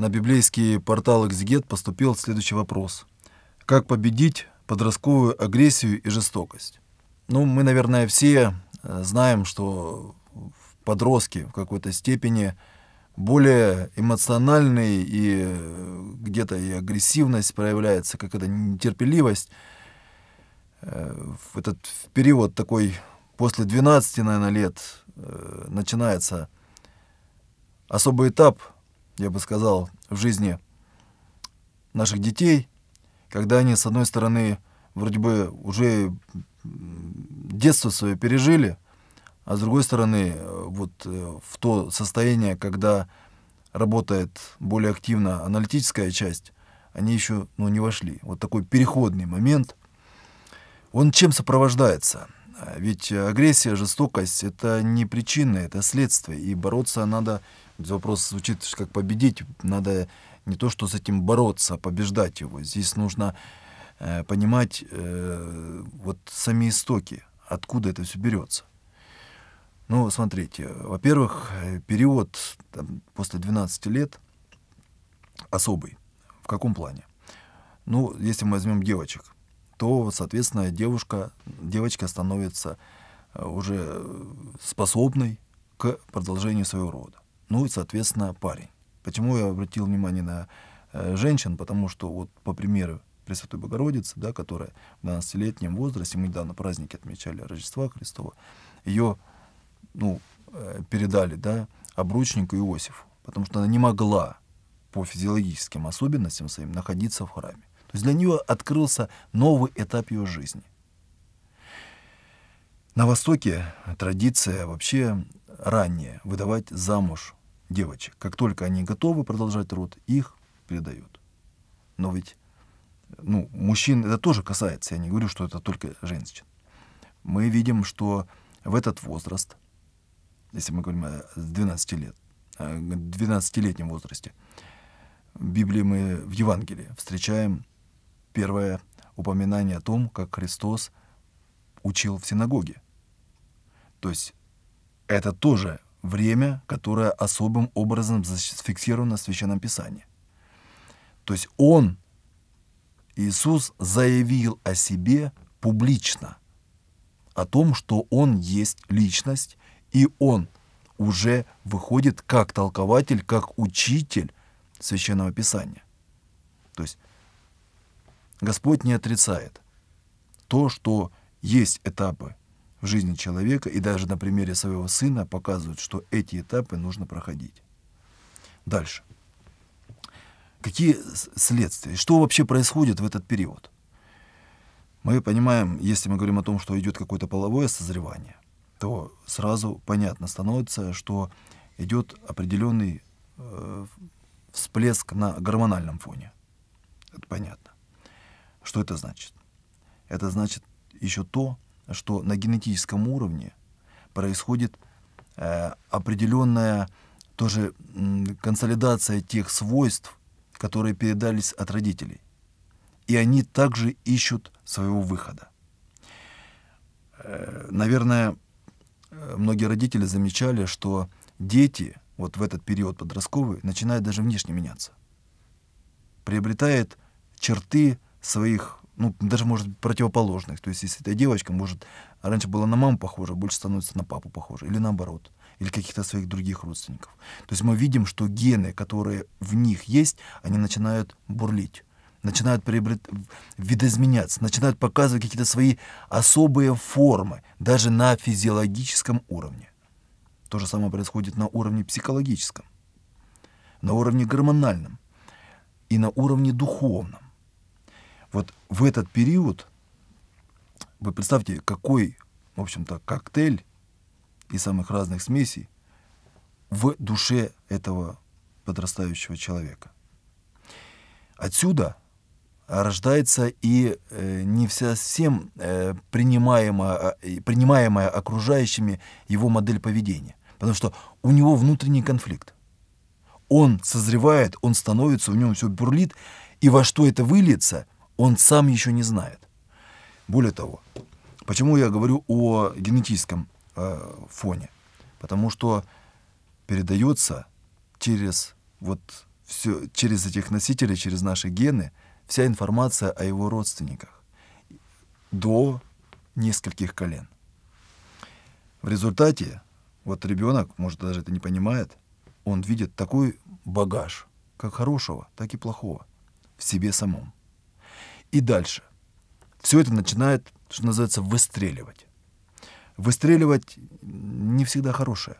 На библейский портал «Экзегет» поступил следующий вопрос. Как победить подростковую агрессию и жестокость? Ну, мы, наверное, все э, знаем, что подростки в какой-то степени более эмоциональные и э, где-то и агрессивность проявляется, как это нетерпеливость. Э, в этот период такой после 12, наверное, лет начинается особый этап – я бы сказал, в жизни наших детей, когда они, с одной стороны, вроде бы уже детство свое пережили, а с другой стороны, э, вот э, в то состояние, когда работает более активно аналитическая часть, они еще ну, не вошли. Вот такой переходный момент. Он чем сопровождается? Ведь агрессия, жестокость – это не причина, это следствие, и бороться надо Вопрос звучит, как победить. Надо не то, что с этим бороться, а побеждать его. Здесь нужно э, понимать э, вот сами истоки, откуда это все берется. Ну, смотрите, во-первых, э, период там, после 12 лет особый. В каком плане? Ну, если мы возьмем девочек, то, соответственно, девушка, девочка становится э, уже э, способной к продолжению своего рода ну и, соответственно, парень. Почему я обратил внимание на э, женщин? Потому что, вот по примеру Пресвятой Богородицы, да, которая в 12-летнем возрасте, мы недавно праздники отмечали Рождества Христова, ее ну, э, передали да, обручнику Иосифу, потому что она не могла по физиологическим особенностям своим находиться в храме. То есть для нее открылся новый этап ее жизни. На Востоке традиция вообще ранее выдавать замуж девочек. Как только они готовы продолжать род, их передают. Но ведь ну, мужчин это тоже касается, я не говорю, что это только женщин. Мы видим, что в этот возраст, если мы говорим о 12 лет, 12-летнем э, возрасте, в Библии мы, в Евангелии встречаем первое упоминание о том, как Христос учил в синагоге. То есть это тоже время, которое особым образом зафиксировано в Священном Писании. То есть он, Иисус, заявил о себе публично, о том, что он есть личность, и он уже выходит как толкователь, как учитель Священного Писания. То есть Господь не отрицает то, что есть этапы в жизни человека и даже на примере своего сына показывают, что эти этапы нужно проходить. Дальше. Какие следствия? Что вообще происходит в этот период? Мы понимаем, если мы говорим о том, что идет какое-то половое созревание, то сразу понятно становится, что идет определенный э, всплеск на гормональном фоне. Это понятно. Что это значит? Это значит еще то, что на генетическом уровне происходит э, определенная тоже консолидация тех свойств, которые передались от родителей. И они также ищут своего выхода. Э, наверное, э, многие родители замечали, что дети вот в этот период подростковый начинают даже внешне меняться. Приобретает черты своих ну, даже, может, противоположных. То есть, если эта девочка, может, раньше была на маму похожа, больше становится на папу похожа, или наоборот, или каких-то своих других родственников. То есть мы видим, что гены, которые в них есть, они начинают бурлить начинают приобрет... видоизменяться, начинают показывать какие-то свои особые формы, даже на физиологическом уровне. То же самое происходит на уровне психологическом, на уровне гормональном и на уровне духовном. Вот в этот период, вы представьте, какой, в общем-то, коктейль из самых разных смесей в душе этого подрастающего человека. Отсюда рождается и э, не совсем э, принимаемая, принимаемая окружающими его модель поведения. Потому что у него внутренний конфликт. Он созревает, он становится, у него все бурлит, и во что это выльется – он сам еще не знает. Более того, почему я говорю о генетическом э, фоне? Потому что передается через вот все, через этих носителей, через наши гены вся информация о его родственниках до нескольких колен. В результате вот ребенок, может, даже это не понимает, он видит такой багаж, как хорошего, так и плохого, в себе самом и дальше. Все это начинает, что называется, выстреливать. Выстреливать не всегда хорошее,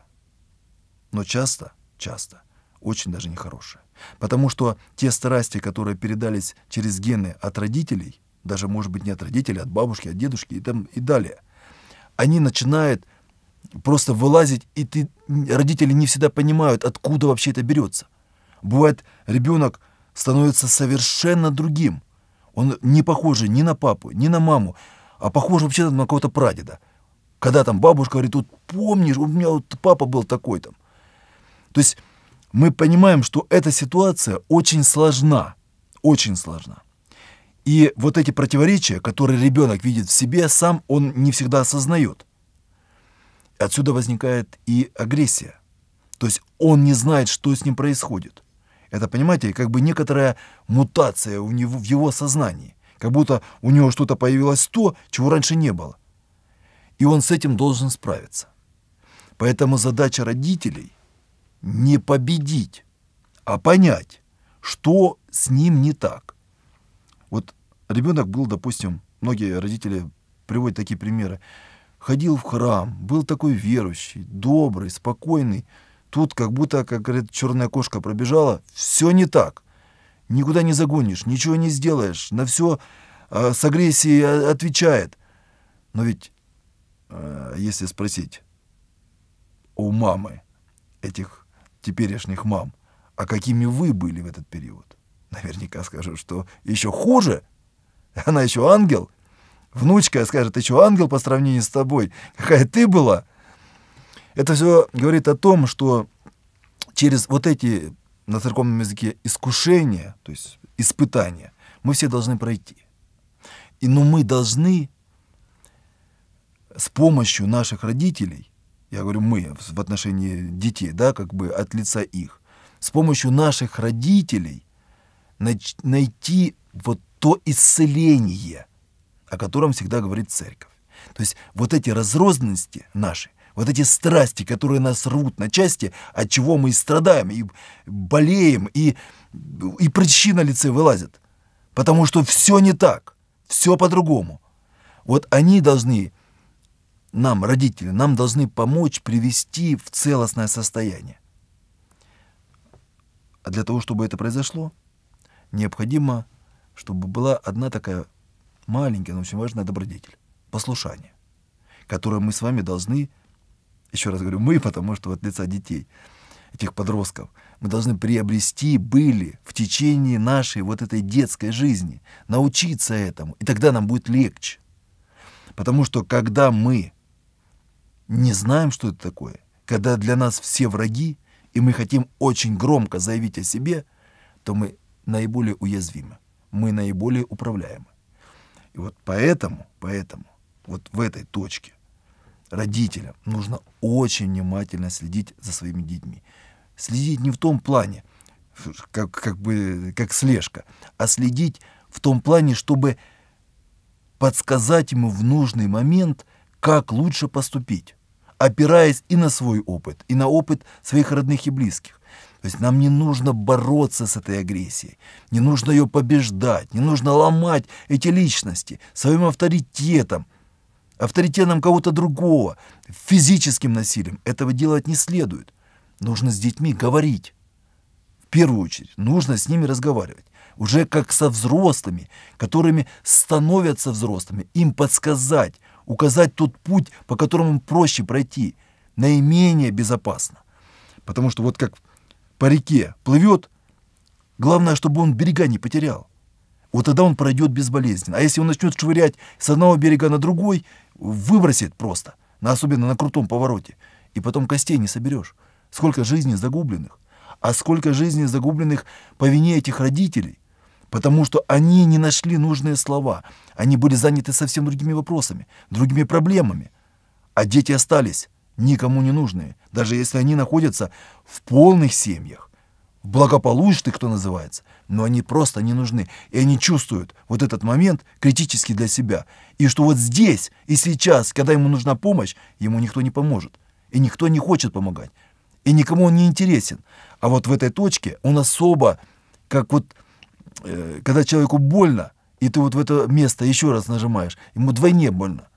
но часто, часто, очень даже нехорошее. Потому что те страсти, которые передались через гены от родителей, даже, может быть, не от родителей, от бабушки, от дедушки и, там, и далее, они начинают просто вылазить, и ты, родители не всегда понимают, откуда вообще это берется. Бывает, ребенок становится совершенно другим – он не похож ни на папу, ни на маму, а похож вообще-то на какого-то прадеда. Когда там бабушка говорит, вот помнишь, у меня вот папа был такой там. То есть мы понимаем, что эта ситуация очень сложна, очень сложна. И вот эти противоречия, которые ребенок видит в себе, сам он не всегда осознает. Отсюда возникает и агрессия. То есть он не знает, что с ним происходит. Это, понимаете, как бы некоторая мутация у него, в его сознании. Как будто у него что-то появилось то, чего раньше не было. И он с этим должен справиться. Поэтому задача родителей не победить, а понять, что с ним не так. Вот ребенок был, допустим, многие родители приводят такие примеры, ходил в храм, был такой верующий, добрый, спокойный, Тут как будто, как говорит, черная кошка пробежала. Все не так. Никуда не загонишь, ничего не сделаешь. На все э, а, с агрессией а, отвечает. Но ведь, э, если спросить у мамы этих теперешних мам, а какими вы были в этот период? Наверняка скажут, что еще хуже. Она еще ангел. Внучка скажет, еще ангел по сравнению с тобой. Какая ты была? Это все говорит о том, что через вот эти на церковном языке искушения, то есть испытания, мы все должны пройти. И, но мы должны с помощью наших родителей, я говорю мы в отношении детей, да, как бы от лица их, с помощью наших родителей найти вот то исцеление, о котором всегда говорит церковь. То есть вот эти разрозненности наши – вот эти страсти, которые нас рвут на части, от чего мы и страдаем, и болеем, и, и прыщи на лице вылазят. Потому что все не так, все по-другому. Вот они должны, нам, родители, нам должны помочь привести в целостное состояние. А для того, чтобы это произошло, необходимо, чтобы была одна такая маленькая, но очень важная добродетель – послушание, которое мы с вами должны – еще раз говорю, мы, потому что от лица детей, этих подростков, мы должны приобрести были в течение нашей вот этой детской жизни, научиться этому, и тогда нам будет легче. Потому что когда мы не знаем, что это такое, когда для нас все враги, и мы хотим очень громко заявить о себе, то мы наиболее уязвимы, мы наиболее управляемы. И вот поэтому, поэтому, вот в этой точке родителям нужно очень внимательно следить за своими детьми. Следить не в том плане, как, как бы как слежка, а следить в том плане, чтобы подсказать ему в нужный момент, как лучше поступить, опираясь и на свой опыт, и на опыт своих родных и близких. То есть нам не нужно бороться с этой агрессией, не нужно ее побеждать, не нужно ломать эти личности своим авторитетом, авторитетом кого-то другого, физическим насилием. Этого делать не следует. Нужно с детьми говорить. В первую очередь нужно с ними разговаривать. Уже как со взрослыми, которыми становятся взрослыми, им подсказать, указать тот путь, по которому им проще пройти, наименее безопасно. Потому что вот как по реке плывет, главное, чтобы он берега не потерял вот тогда он пройдет безболезненно. А если он начнет швырять с одного берега на другой, выбросит просто, особенно на крутом повороте. И потом костей не соберешь. Сколько жизней загубленных. А сколько жизней загубленных по вине этих родителей. Потому что они не нашли нужные слова. Они были заняты совсем другими вопросами, другими проблемами. А дети остались никому не нужные, даже если они находятся в полных семьях благополучных, кто называется, но они просто не нужны. И они чувствуют вот этот момент критически для себя. И что вот здесь и сейчас, когда ему нужна помощь, ему никто не поможет. И никто не хочет помогать. И никому он не интересен. А вот в этой точке он особо, как вот, э, когда человеку больно, и ты вот в это место еще раз нажимаешь, ему двойне больно.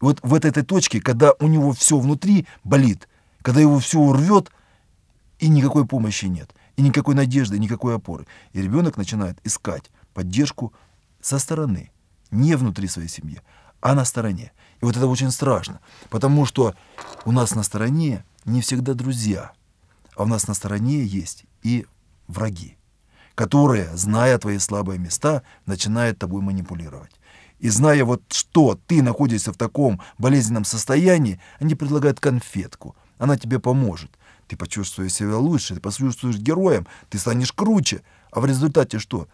И вот в этой, этой точке, когда у него все внутри болит, когда его все рвет, и никакой помощи нет. И никакой надежды, никакой опоры. И ребенок начинает искать поддержку со стороны, не внутри своей семьи, а на стороне. И вот это очень страшно, потому что у нас на стороне не всегда друзья, а у нас на стороне есть и враги, которые, зная твои слабые места, начинают тобой манипулировать. И зная вот что ты находишься в таком болезненном состоянии, они предлагают конфетку, она тебе поможет. Ты почувствуешь себя лучше, ты почувствуешь героем, ты станешь круче. А в результате что?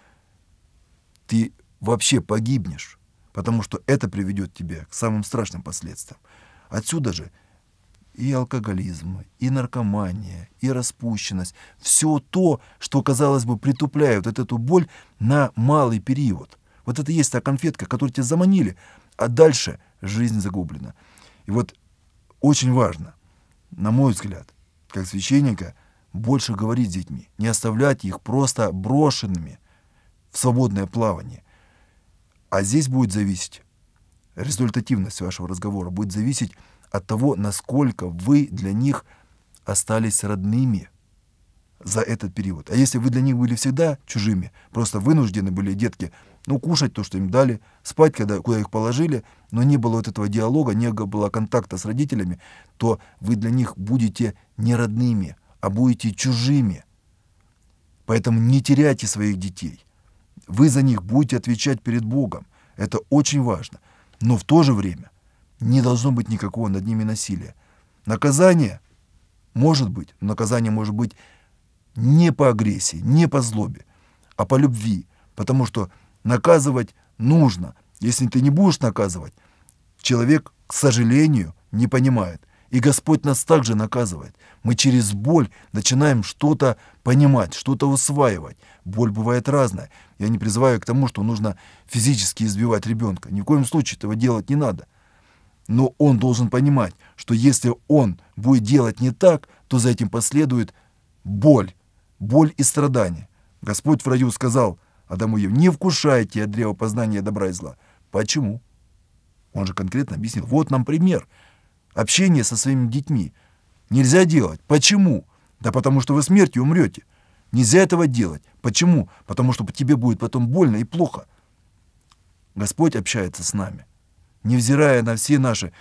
Ты вообще погибнешь, потому что это приведет тебя к самым страшным последствиям. Отсюда же и алкоголизм, и наркомания, и распущенность. Все то, что, казалось бы, притупляет вот эту боль на малый период. Вот это и есть та конфетка, которую тебя заманили, а дальше жизнь загублена. И вот очень важно, на мой взгляд, как священника, больше говорить с детьми, не оставлять их просто брошенными в свободное плавание. А здесь будет зависеть, результативность вашего разговора будет зависеть от того, насколько вы для них остались родными за этот период. А если вы для них были всегда чужими, просто вынуждены были детки ну, кушать то, что им дали, спать, когда, куда их положили, но не было вот этого диалога, не было контакта с родителями, то вы для них будете не родными, а будете чужими. Поэтому не теряйте своих детей. Вы за них будете отвечать перед Богом. Это очень важно. Но в то же время не должно быть никакого над ними насилия. Наказание может быть, наказание может быть не по агрессии, не по злобе, а по любви, потому что наказывать нужно. Если ты не будешь наказывать, человек, к сожалению, не понимает. И Господь нас также наказывает. Мы через боль начинаем что-то понимать, что-то усваивать. Боль бывает разная. Я не призываю к тому, что нужно физически избивать ребенка. Ни в коем случае этого делать не надо. Но он должен понимать, что если он будет делать не так, то за этим последует боль, боль и страдания. Господь в раю сказал – Адам и Ев, не вкушайте от древа познания добра и зла. Почему? Он же конкретно объяснил. Вот нам пример. Общение со своими детьми нельзя делать. Почему? Да потому что вы смертью умрете. Нельзя этого делать. Почему? Потому что тебе будет потом больно и плохо. Господь общается с нами, невзирая на все наши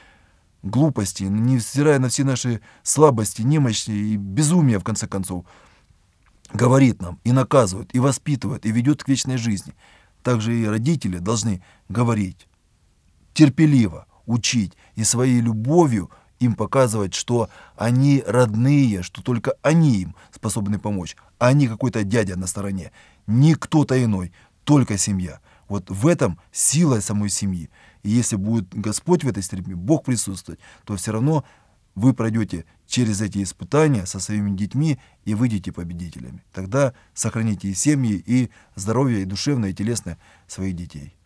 глупости, невзирая на все наши слабости, немощи и безумия, в конце концов говорит нам и наказывает, и воспитывает, и ведет к вечной жизни. Также и родители должны говорить терпеливо, учить и своей любовью им показывать, что они родные, что только они им способны помочь, а не какой-то дядя на стороне, не кто-то иной, только семья. Вот в этом сила самой семьи. И если будет Господь в этой стрельбе, Бог присутствовать, то все равно вы пройдете через эти испытания со своими детьми и выйдете победителями. Тогда сохраните и семьи, и здоровье, и душевное, и телесное своих детей.